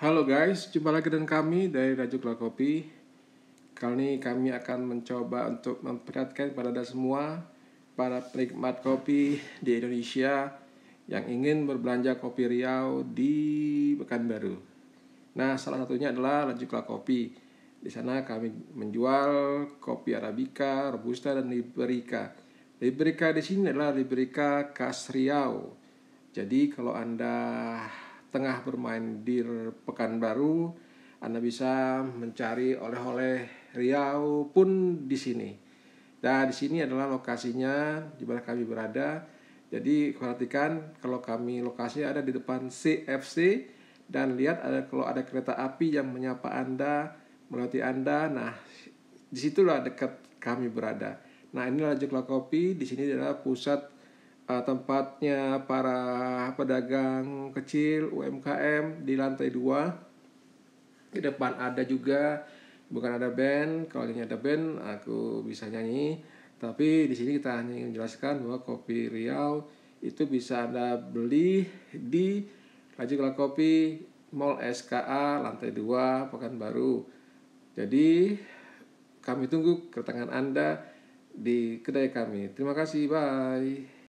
Halo guys, jumpa lagi dengan kami dari Raju Kelak Kopi. Kali ini kami akan mencoba untuk memperhatikan kepada Anda semua para penikmat kopi di Indonesia yang ingin berbelanja kopi Riau di Pekanbaru. Nah, salah satunya adalah Raju Kelak Kopi. Di sana kami menjual kopi Arabica, Robusta, dan Liberica. Liberica di sini adalah Liberica khas Riau. Jadi kalau Anda tengah bermain di Pekanbaru, Anda bisa mencari oleh-oleh Riau pun di sini. Nah, di sini adalah lokasinya di mana kami berada. Jadi perhatikan kalau kami lokasinya ada di depan CFC dan lihat ada kalau ada kereta api yang menyapa Anda, melewati Anda. Nah, disitulah dekat kami berada. Nah, inilah Jogla Kopi. Di sini adalah pusat uh, tempatnya para pedagang kecil UMKM di lantai dua di depan ada juga bukan ada band kalau ini ada band aku bisa nyanyi tapi di sini kita hanya ingin menjelaskan bahwa kopi Riau itu bisa anda beli di Rajikala Kopi Mall SKA lantai 2 Pekanbaru jadi kami tunggu kedatangan anda di kedai kami terima kasih bye